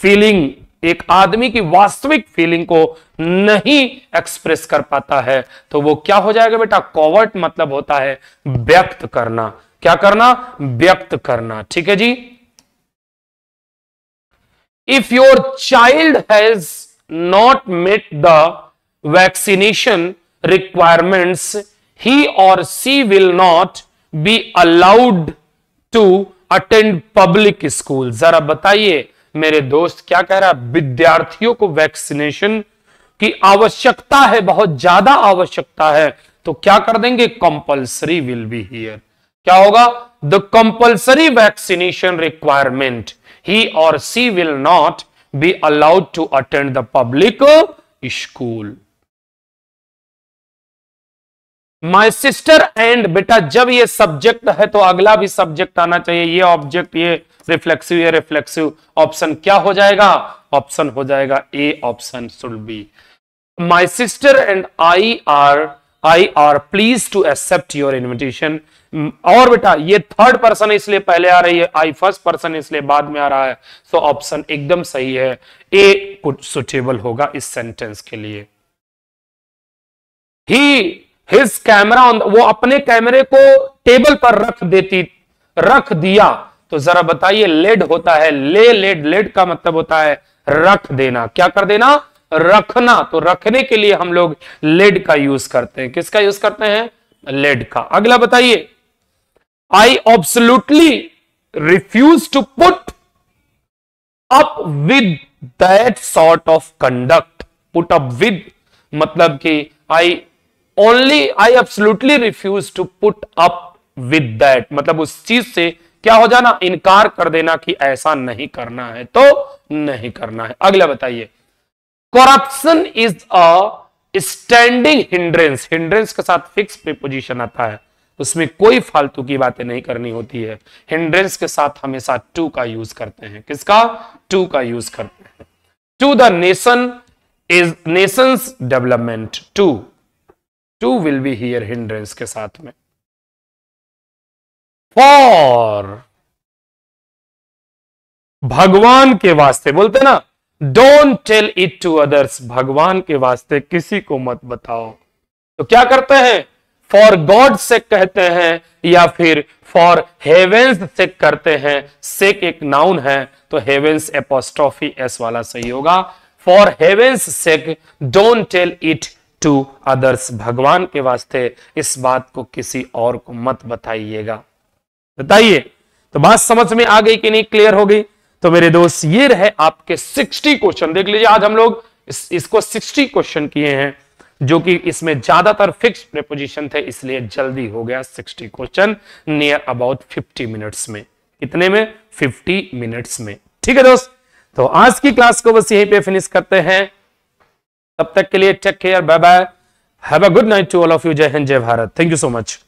फीलिंग एक आदमी की वास्तविक फीलिंग को नहीं एक्सप्रेस कर पाता है तो वो क्या हो जाएगा बेटा कॉवर्ट मतलब होता है व्यक्त करना क्या करना व्यक्त करना ठीक है जी if your child has not met the vaccination requirements he or she will not be allowed to attend public school जरा बताइए मेरे दोस्त क्या कह रहा है विद्यार्थियों को वैक्सीनेशन की आवश्यकता है बहुत ज्यादा आवश्यकता है तो क्या कर देंगे कंपल्सरी विल बी हियर क्या होगा the compulsory vaccination requirement he or she will not be allowed to attend the public school my sister and बेटा जब ये सब्जेक्ट है तो अगला भी सब्जेक्ट आना चाहिए ये ऑब्जेक्ट ये रिफ्लेक्सिव या रिफ्लेक्सिव ऑप्शन क्या हो जाएगा ऑप्शन हो जाएगा A option should be my sister and I are I are please to accept your invitation और बेटा ये थर्ड पर्सन इसलिए पहले आ रही है आई फर्स्ट पर्सन इसलिए बाद में आ रहा है सो ऑप्शन एकदम सही है ए कुछ सुटेबल होगा इस सेंटेंस के लिए ही हिज कैमरा ऑन वो अपने कैमरे को टेबल पर रख देती रख दिया तो जरा बताइए लेड होता है ले लेड लेड का मतलब होता है रख देना क्या कर देना रखना तो रखने के लिए हम लोग लेड का यूज करते हैं किसका यूज करते हैं लेड का अगला बताइए I absolutely refuse to put up with that sort of conduct put up with मतलब कि I only I absolutely refuse to put up with that मतलब उस चीज से क्या हो जाना इनकार कर देना कि ऐसा नहीं करना है तो नहीं करना है अगला बताइए corruption is a standing hindrance hindrance के साथ फिक्स प्रीपोजिशन आता है उसमें कोई फालतू की बातें नहीं करनी होती है हिंड्रेंस के साथ हमेशा टू का यूज करते हैं किसका टू का यूज करते हैं to the nation is nations development to to will be here hindrance के साथ में फॉर भगवान के वास्ते बोलते ना don't tell it to others भगवान के वास्ते किसी को मत बताओ तो क्या करते हैं फॉर गॉड से कहते हैं या फिर फॉर हेवेंस से करते हैं सेक एक नाउन है तो हेवेंस एपोस्ट्रॉफी एस वाला सही होगा for heaven's sake don't tell it to others भगवान के वास्ते इस बात को किसी और को मत बताइएगा बताइए तो बात समझ में आ गई कि नहीं क्लियर हो गई तो मेरे दोस्त ये रहे आपके 60 क्वेश्चन देख लीजिए आज हम लोग इस, इसको 60 क्वेश्चन किए हैं जो कि इसमें ज्यादातर फिक्स प्रेपोजिशन थे इसलिए जल्दी हो गया 60 क्वेश्चन नियर अबाउट 50 मिनट्स में कितने में 50 मिनट्स में ठीक है दोस्त तो आज की क्लास को बस यहीं पे फिनिश करते हैं तब तक के लिए take care bye bye have a good night to all of you जय हिंद जय Bharat thank you so much